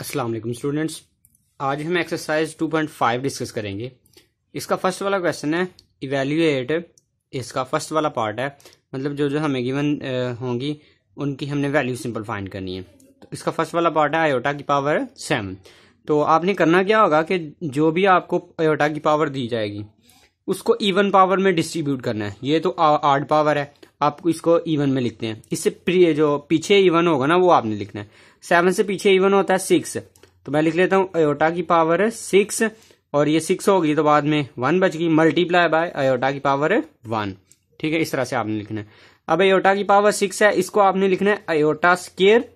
Aslam students आज हम exercise 2.5 discuss करेंगे इसका फर्स्ट वाला क्वेश्चन है इवेल्यूएट इसका फर्स्ट वाला पार्ट है मतलब जो जो हमें गिवन होंगी उनकी हमने वैल्यू सिंपल फाइंड करनी है तो इसका फर्स्ट वाला पार्ट है आयोटा की पावर सेवन तो आपने करना क्या होगा कि जो भी आपको आयोटा की पावर दी जाएगी उसको इवन पावर में डिस्ट्रीब्यूट करना है ये तो आर्ड पावर है आपको इसको इवन में लिखते हैं इससे जो पीछे इवन होगा ना वो आपने लिखना है सेवन से पीछे इवन होता है सिक्स तो मैं लिख लेता हूँ अयोटा की पावर है सिक्स और ये सिक्स होगी तो बाद में वन बच गई मल्टीप्लाई बाय अयोटा की पावर है वन ठीक है इस तरह से आपने लिखना है अब अयोटा की पावर सिक्स है इसको आपने लिखना है अयोटा स्केयर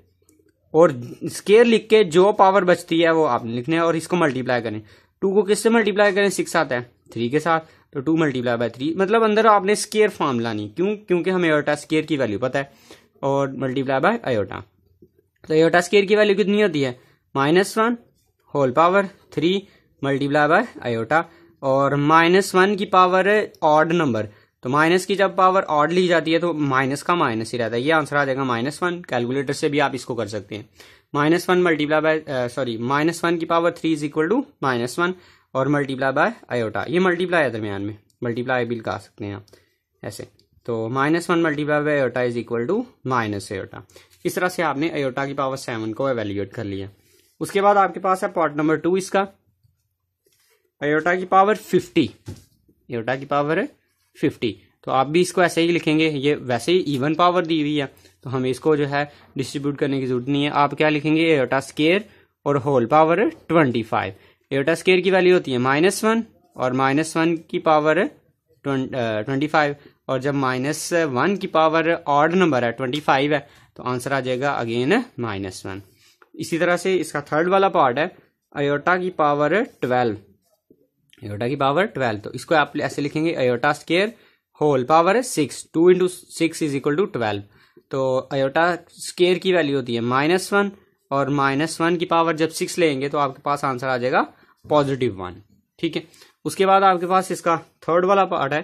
और स्केयर लिख के जो पावर बचती है वो आपने लिखना है और इसको मल्टीप्लाई करें टू को किससे मल्टीप्लाई करें सिक्स आता है थ्री के साथ तो टू मल्टीप्लाई बाय थ्री मतलब अंदर आपने स्केयर फॉर्म लानी क्यों क्योंकि हमें एयोटा स्केयर की वैल्यू पता है और मल्टीप्लाई बाय अयोटा तो एयोटा स्केयर की वैल्यू कितनी होती है minus one whole power three multiply by iota और माइनस वन की पावर है ऑड नंबर तो माइनस की जब पावर ऑड ली जाती है तो माइनस का माइनस ही रहता है ये आंसर आ जाएगा माइनस वन कैलकुलेटर से भी आप इसको कर सकते हैं minus one multiply by sorry minus one की power three is equal to minus one और मल्टीप्लाई बाय आयोटा ये मल्टीप्लाई है दरमियान में मल्टीप्लाई भी लिखा सकते हैं आप ऐसे तो minus one multiply by iota is equal to minus iota इस तरह से आपने अयोटा की पावर सेवन को एवेल्यूएट कर लिया उसके बाद आपके पास है पार्ट नंबर टू इसका आयोटा की पावर फिफ्टी आयोटा की पावर है फिफ्टी तो आप भी इसको ऐसे ही लिखेंगे ये वैसे ही इवन पावर दी हुई है तो हमें इसको जो है डिस्ट्रीब्यूट करने की जरूरत नहीं है आप क्या लिखेंगे एयोटा स्केयर और whole power twenty five data square की वैल्यू होती है माइनस वन और माइनस वन की पावर है ट्वेंटी फाइव और जब माइनस वन की पावर ऑड नंबर है ट्वेंटी फाइव है तो आंसर आ जाएगा अगेन माइनस वन इसी तरह से इसका थर्ड वाला पार्ट है अयोटा की पावर ट्वेल्व अयोटा की पावर ट्वेल्व तो इसको आप ऐसे लिखेंगे iota square whole power six two into six is equal to twelve तो अयोटा स्केयर की वैल्यू होती है माइनस वन और माइनस वन की पावर जब सिक्स लेंगे तो आपके पास आंसर आ जाएगा पॉजिटिव वन ठीक है उसके बाद आपके पास इसका थर्ड वाला पार्ट है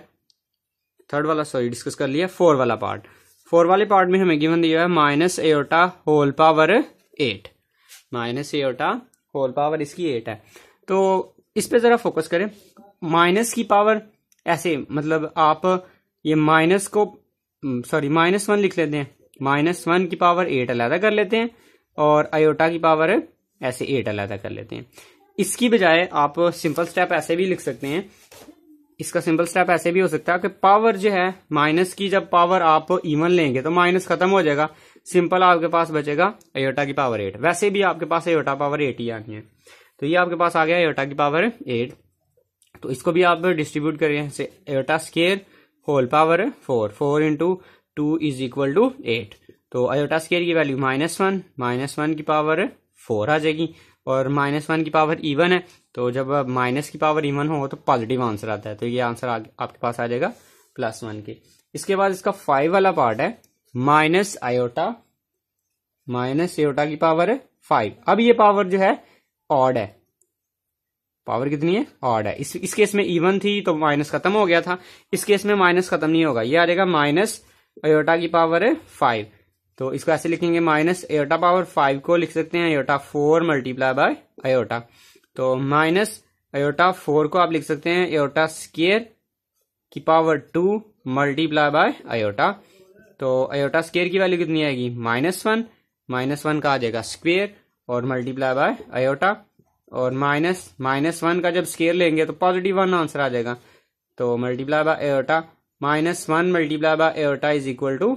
थर्ड वाला सॉरी डिस्कस कर लिया फोर वाला पार्ट फोर वाले पार्ट में हमें गिवन दिया है minus eta whole power eight minus eta whole power इसकी एट है तो इस पे जरा फोकस करें माइनस की पावर ऐसे मतलब आप ये माइनस को सॉरी माइनस वन लिख लेते हैं माइनस वन की पावर एट अलहदा कर लेते हैं और अयोटा की पावर ऐसे एट अलहदा कर लेते हैं इसकी बजाय आप सिंपल स्टेप ऐसे भी लिख सकते हैं इसका सिंपल स्टेप ऐसे भी हो सकता है कि पावर जो है माइनस की जब पावर आप इवन लेंगे तो माइनस खत्म हो जाएगा सिंपल आपके पास बचेगा एयोटा की पावर एट वैसे भी आपके पास एयोटा पावर एट ही आनी है तो ये आपके पास आ गया एयोटा की पावर एट तो इसको भी आप डिस्ट्रीब्यूट करें iota square whole power four four into two is equal to eight तो अयोटा स्केयर की value minus one minus one की पावर फोर आ जाएगी और माइनस वन की पावर इवन है तो जब माइनस की पावर इवन हो तो पॉजिटिव आंसर आता है तो ये आंसर आपके पास आ जाएगा प्लस वन के इसके बाद इसका फाइव वाला पार्ट है माइनस आयोटा माइनस एयोटा की पावर है फाइव अब ये पावर जो है ऑड है पावर कितनी है ऑड है इस इस केस में इवन थी तो माइनस खत्म हो गया था इस केस में माइनस खत्म नहीं होगा ये आ जाएगा माइनस अयोटा की पावर है फाइव तो इसको ऐसे लिखेंगे माइनस एयोटा पावर फाइव को लिख सकते हैं iota four multiply by iota तो माइनस एयोटा फोर को आप लिख सकते हैं एयोटा स्केयर की power two multiply by iota तो अयोटा स्केयर की वैल्यू कितनी आएगी माइनस वन माइनस वन का आ जाएगा स्क्वेयर और मल्टीप्लाई बाय अयोटा और माइनस माइनस वन का जब स्केयर लेंगे तो पॉजिटिव वन आंसर आ जाएगा तो multiply by iota minus one multiply by iota is equal to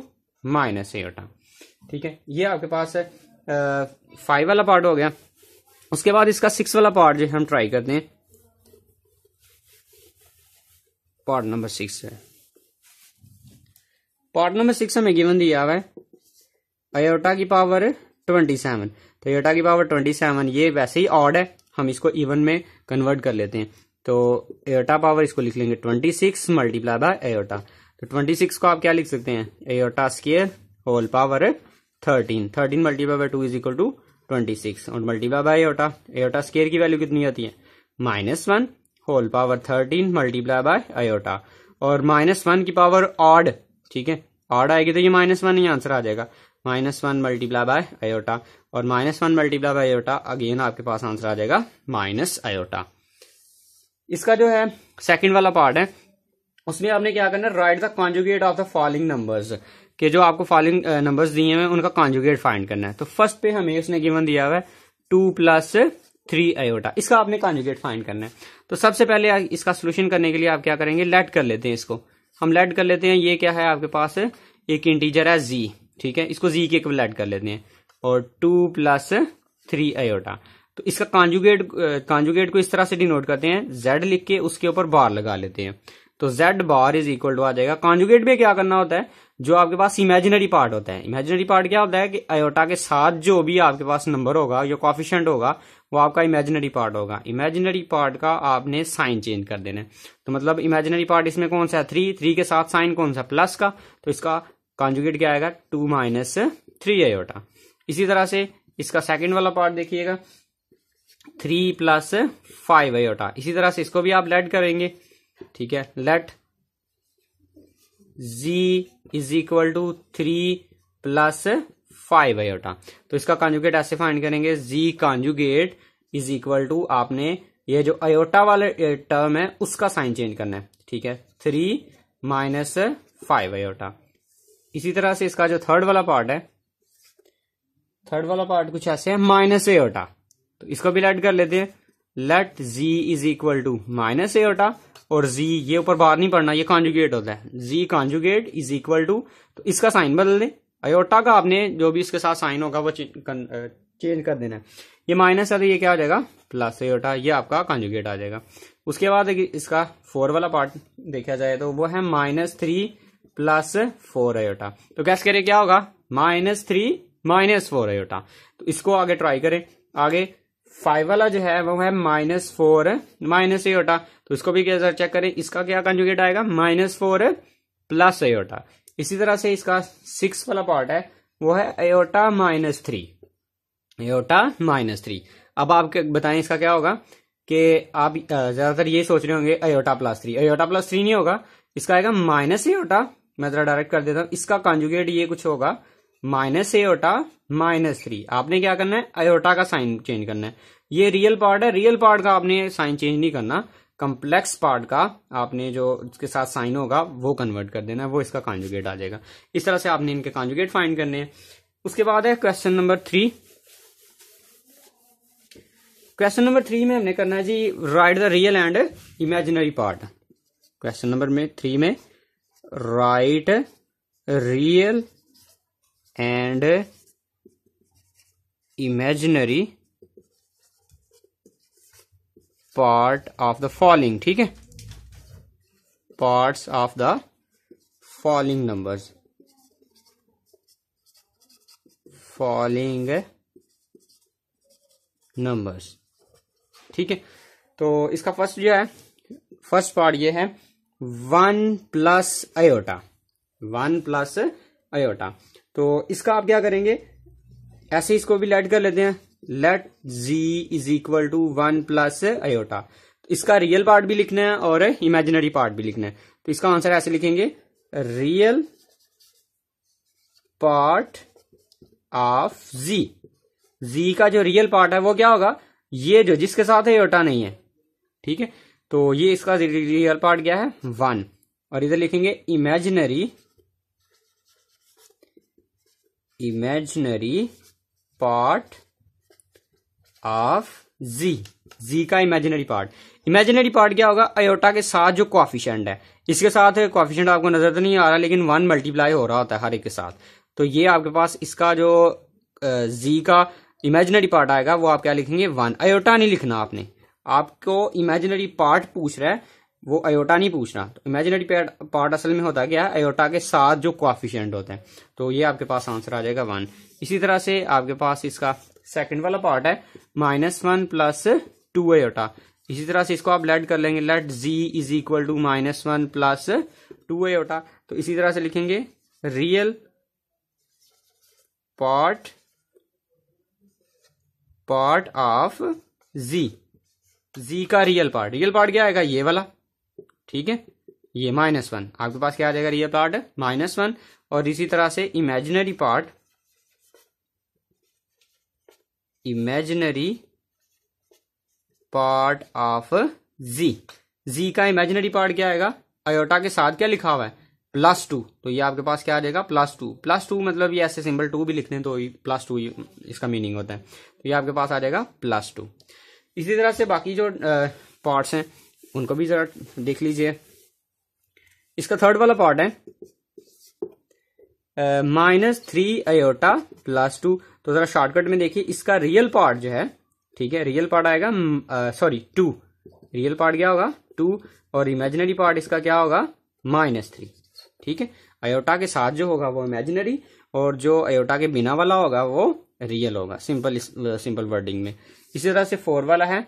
minus iota ठीक है ये आपके पास है फाइव वाला पार्ट हो गया उसके बाद इसका सिक्स वाला पार्ट जो हम ट्राई करते हैं पार्ट नंबर सिक्स है पार्ट नंबर सिक्स हमें गिवन दिया हुआ है अयोटा की पावर ट्वेंटी सेवन तो अयोटा की पावर ट्वेंटी सेवन ये वैसे ही ऑड है हम इसको इवन में कन्वर्ट कर लेते हैं तो एयोटा पावर इसको लिख लेंगे twenty six multiply by iota तो ट्वेंटी सिक्स को आप क्या लिख सकते हैं iota square whole power thirteen thirteen multiply by two is equal to twenty six और multiply by iota iota square की वैल्यू कितनी होती है minus one whole power thirteen multiply by iota और माइनस वन की पावर ऑड ठीक है odd आएगी तो ये माइनस वन ही आंसर आ जाएगा minus one multiply by iota और minus one multiply by iota again आपके पास आंसर आ जाएगा माइनस आयोटा इसका जो है सेकंड वाला पार्ट है उसमें आपने क्या करना write the conjugate of the following numbers कि जो आपको फॉलोइंग नंबर्स uh, दिए हैं उनका कॉन्जुगेट फाइंड करना है तो फर्स्ट पे हमें उसने गिवन दिया हुआ है टू प्लस थ्री आयोटा इसका आपने कॉन्जुगेट फाइंड करना है तो सबसे पहले इसका सोल्यूशन करने के लिए आप क्या करेंगे लेट कर लेते हैं इसको हम लेट कर लेते हैं ये क्या है आपके पास एक इंटीजर है जी ठीक है इसको जी के लेट कर लेते हैं और टू प्लस थ्री आयोटा तो इसका कॉन्जुगेट कॉन्जुगेट uh, को इस तरह से डिनोट करते हैं जेड लिख के उसके ऊपर बार लगा लेते हैं तो z bar is equal to आ जाएगा कॉन्जुगेट में क्या करना होता है जो आपके पास इमेजिनरी पार्ट होता है इमेजिनरी पार्ट क्या होता है कि अयोटा के साथ जो भी आपके पास नंबर होगा जो कॉफिशेंट होगा वो आपका इमेजिनरी पार्ट होगा इमेजिनरी पार्ट का आपने साइन चेंज कर देना है तो मतलब इमेजिनरी पार्ट इसमें कौन सा है थ्री थ्री के साथ साइन कौन सा प्लस का तो इसका कॉन्जुगेट क्या आएगा टू माइनस थ्री अयोटा इसी तरह से इसका सेकेंड वाला पार्ट देखिएगा थ्री प्लस फाइव अयोटा इसी तरह से इसको भी आप लेड करेंगे ठीक है let z is equal to three plus five iota तो इसका कॉन्जुगेट ऐसे फाइंड करेंगे z conjugate is equal to आपने ये जो अयोटा वाले टर्म है उसका साइन चेंज करना है ठीक है थ्री माइनस फाइव आयोटा इसी तरह से इसका जो थर्ड वाला पार्ट है थर्ड वाला पार्ट कुछ ऐसे है माइनस एयोटा तो इसको भी लेट कर लेते हैं let z is equal to minus iota और z ये ऊपर बाहर नहीं पड़ना ये कॉन्जुगेट होता है z conjugate is equal to तो इसका साइन बदल दे अयोटा का आपने जो भी इसके साथ साइन होगा वो चेंज कर देना है ये माइनस है तो ये क्या हो जाएगा प्लस एटा ये आपका कॉन्जुगेट आ जाएगा उसके बाद इसका फोर वाला पार्ट देखा जाए तो वो है माइनस थ्री प्लस फोर एटा तो कैस करें क्या होगा माइनस थ्री माइनस फोर एटा तो इसको आगे ट्राई करें आगे फाइव वाला जो है वो है माइनस फोर माइनस एटा तो इसको भी क्या चेक करें इसका क्या कंजुगेट आएगा माइनस फोर प्लस एटा इसी तरह से इसका सिक्स वाला पार्ट है वो है iota minus three iota minus three अब आप बताएं इसका क्या होगा कि आप ज्यादातर ये सोच रहे होंगे iota plus three iota plus three नहीं होगा इसका आएगा माइनस एटा मैं जरा डायरेक्ट कर देता हूँ इसका कॉन्जुगेट ये कुछ होगा माइनस एटा माइनस थ्री आपने क्या करना है अयोटा का साइन चेंज करना है ये रियल पार्ट है रियल पार्ट का आपने साइन चेंज नहीं करना कम्प्लेक्स पार्ट का आपने जो उसके साथ साइन होगा वो कन्वर्ट कर देना है वो इसका कॉन्जुगेट आ जाएगा इस तरह से आपने इनके कॉन्जुगेट फाइंड करने हैं उसके बाद है question number three question number three में हमने करना है जी write the real and imaginary part question number में थ्री में write real and imaginary part of the following ठीक है parts of the following numbers following numbers ठीक है तो इसका फर्स्ट जो है फर्स्ट पार्ट ये है one plus iota one plus iota तो इसका आप क्या करेंगे ऐसे इसको भी लेट कर लेते हैं let z is equal to one plus iota इसका रियल पार्ट भी लिखना है और इमेजिनरी पार्ट भी लिखना है तो इसका आंसर ऐसे लिखेंगे real part of z z का जो रियल पार्ट है वो क्या होगा ये जो जिसके साथ है योटा नहीं है ठीक है तो ये इसका रियल पार्ट क्या है वन और इधर लिखेंगे imaginary imaginary part of z z का इमेजिनरी पार्ट इमेजिनरी पार्ट क्या होगा अयोटा के साथ जो कॉफिशेंट है इसके साथ कॉफिशेंट आपको नजर तो नहीं आ रहा लेकिन वन मल्टीप्लाई हो रहा होता है हर एक के साथ तो ये आपके पास इसका जो जी का इमेजिनरी पार्ट आएगा वो आप क्या लिखेंगे वन अयोटा नहीं लिखना आपने आपको इमेजिनरी पार्ट पूछ रहा है वो अयोटा नहीं पूछना तो इमेजिनरी पार्ट असल में होता क्या अयोटा के साथ जो क्वाफिशेंट होते हैं तो ये आपके पास आंसर आ जाएगा वन इसी तरह से आपके पास इसका सेकंड वाला पार्ट है minus one plus two iota इसी तरह से इसको आप लेट कर लेंगे let z is equal to minus one plus two iota तो इसी तरह से लिखेंगे real part part of z z का रियल पार्ट रियल पार्ट क्या आएगा ये वाला ठीक है ये माइनस वन आपके पास क्या आ जाएगा रियल पार्ट माइनस वन और इसी तरह से imaginary part imaginary part of z z का इमेजिनरी पार्ट क्या आएगा अयोटा के साथ क्या लिखा हुआ है प्लस टू तो ये आपके पास क्या आ जाएगा प्लस टू प्लस टू मतलब ये ऐसे सिंबल टू भी लिखते हैं तो प्लस टू इसका मीनिंग होता है तो ये आपके पास आ जाएगा प्लस टू इसी तरह से बाकी जो पार्ट्स हैं उनको भी जरा देख लीजिए इसका थर्ड वाला पार्ट है minus three iota plus two तो जरा शॉर्टकट में देखिए इसका रियल पार्ट जो है ठीक है रियल पार्ट आएगा सॉरी टू रियल पार्ट क्या होगा टू और इमेजिनरी पार्ट इसका क्या होगा माइनस थ्री ठीक है अयोटा के साथ जो होगा वो इमेजिनरी और जो अयोटा के बिना वाला होगा वो रियल होगा सिंपल सिंपल वर्डिंग में इसी तरह से फोर वाला है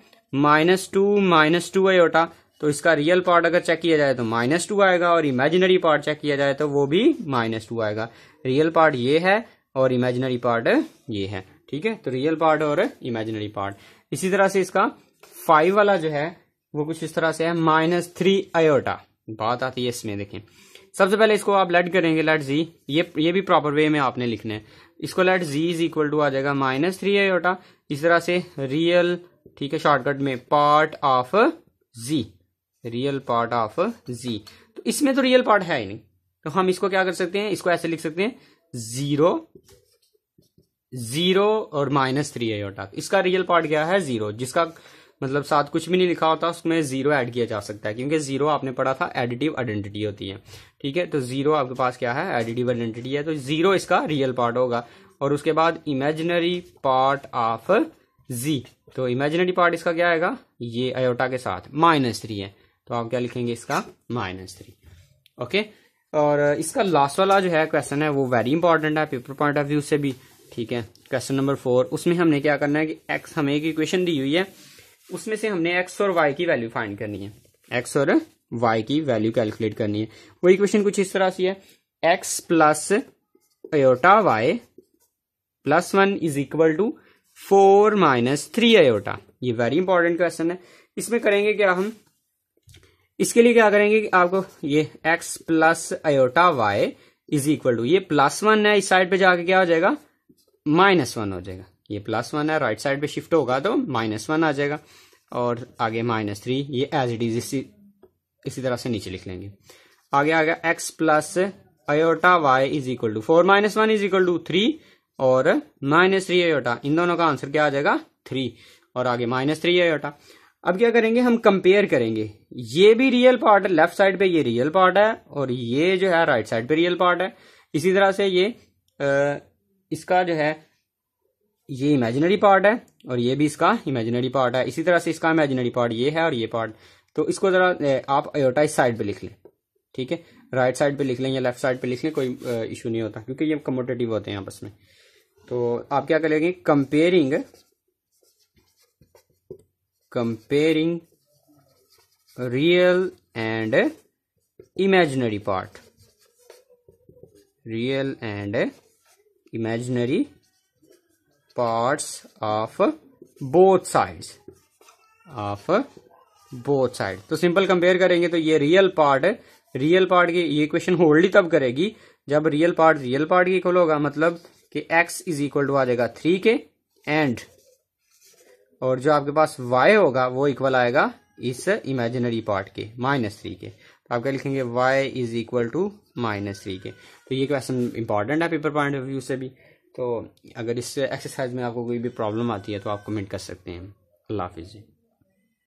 minus two minus two iota तो इसका रियल पार्ट अगर चेक किया जाए तो माइनस टू आएगा और इमेजिनरी पार्ट चेक किया जाए तो वो भी माइनस टू आएगा रियल पार्ट ये है और इमेजिनरी पार्ट ये है ठीक है तो रियल पार्ट और इमेजिनरी पार्ट इसी तरह से इसका फाइव वाला जो है वो कुछ इस तरह से है माइनस थ्री आयोटा बात आती है इसमें देखें सबसे पहले इसको आप लेट करेंगे लेट जी ये ये भी प्रॉपर वे में आपने लिखना है इसको let z is equal to आ जाएगा माइनस थ्री आयोटा इस तरह से रियल ठीक है शॉर्टकट में part of z real part of z तो इसमें तो रियल पार्ट है ही नहीं तो हम इसको क्या कर सकते हैं इसको ऐसे लिख सकते हैं जीरो जीरो और माइनस थ्री एयोटा इसका रियल पार्ट क्या है जीरो जिसका मतलब साथ कुछ भी नहीं लिखा होता उसमें जीरो ऐड किया जा सकता है क्योंकि जीरो आपने पढ़ा था एडिटिव आइडेंटिटी होती है ठीक है तो जीरो आपके पास क्या है एडिटिव आइडेंटिटी है तो जीरो इसका रियल पार्ट होगा और उसके बाद इमेजिनरी पार्ट ऑफ जी तो इमेजिनरी पार्ट इसका क्या आएगा ये आयोटा के साथ माइनस थ्री है तो आप क्या लिखेंगे इसका माइनस थ्री ओके और uh, इसका लास्ट वाला जो है क्वेश्चन है वो वेरी इंपॉर्टेंट है पेपर पॉइंट ऑफ व्यू से भी ठीक है क्वेश्चन नंबर फोर उसमें हमने क्या करना है कि एक्स हमें एक इक्वेशन दी हुई है उसमें से हमने एक्स और वाई की वैल्यू फाइंड करनी है एक्स और वाई की वैल्यू कैलकुलेट करनी है वो इक्वेशन कुछ इस तरह सी है x plus iota y plus one is equal to four minus three iota ये वेरी इंपॉर्टेंट क्वेश्चन है इसमें करेंगे क्या हम इसके लिए क्या करेंगे कि आपको ये x plus iota y is equal to ये प्लस वन है इस साइड पे जाके क्या हो जाएगा माइनस वन हो जाएगा ये प्लस वन है राइट साइड पे शिफ्ट होगा तो माइनस वन आ जाएगा और आगे माइनस थ्री ये एज इट इज इसी इसी तरह से नीचे लिख लेंगे आगे आ गया x plus iota y is equal to four minus one is equal to three और माइनस थ्री आयोटा इन दोनों का आंसर क्या आ जाएगा थ्री और आगे माइनस थ्री आयोटा अब क्या करेंगे हम कंपेयर करेंगे ये भी रियल पार्ट है लेफ्ट साइड पे ये रियल पार्ट है और ये जो है राइट साइड पे रियल पार्ट है इसी तरह से ये आ, इसका जो है ये इमेजिनरी पार्ट है और ये भी इसका इमेजिनरी पार्ट है इसी तरह से इसका इमेजिनरी पार्ट ये है और ये पार्ट तो इसको जरा आप अयोटा इस साइड पे लिख लें ठीक है राइट साइड पे लिख लें या लेफ्ट साइड पे लिख लें कोई इशू नहीं होता क्योंकि ये कमोटेटिव होते हैं आपस में तो आप क्या करेंगे comparing comparing real and imaginary part real and imaginary parts of both sides of both side तो सिंपल कंपेयर करेंगे तो ये रियल पार्ट है रियल पार्ट की ये क्वेश्चन होल्ड ही तब करेगी जब रियल पार्ट रियल पार्ट की इक्वल होगा मतलब कि x इज इक्वल टू आ जाएगा थ्री के एंड और जो आपके पास y होगा वो इक्वल आएगा इस इमेजिनरी पार्ट के माइनस थ्री के तो आप क्या लिखेंगे y is equal to minus three के तो ये क्वेश्चन इंपॉर्टेंट है पेपर पॉइंट ऑफ व्यू से भी तो अगर इस एक्सरसाइज में आपको कोई भी प्रॉब्लम आती है तो आप कमेंट कर सकते हैं अल्लाह हाफिज़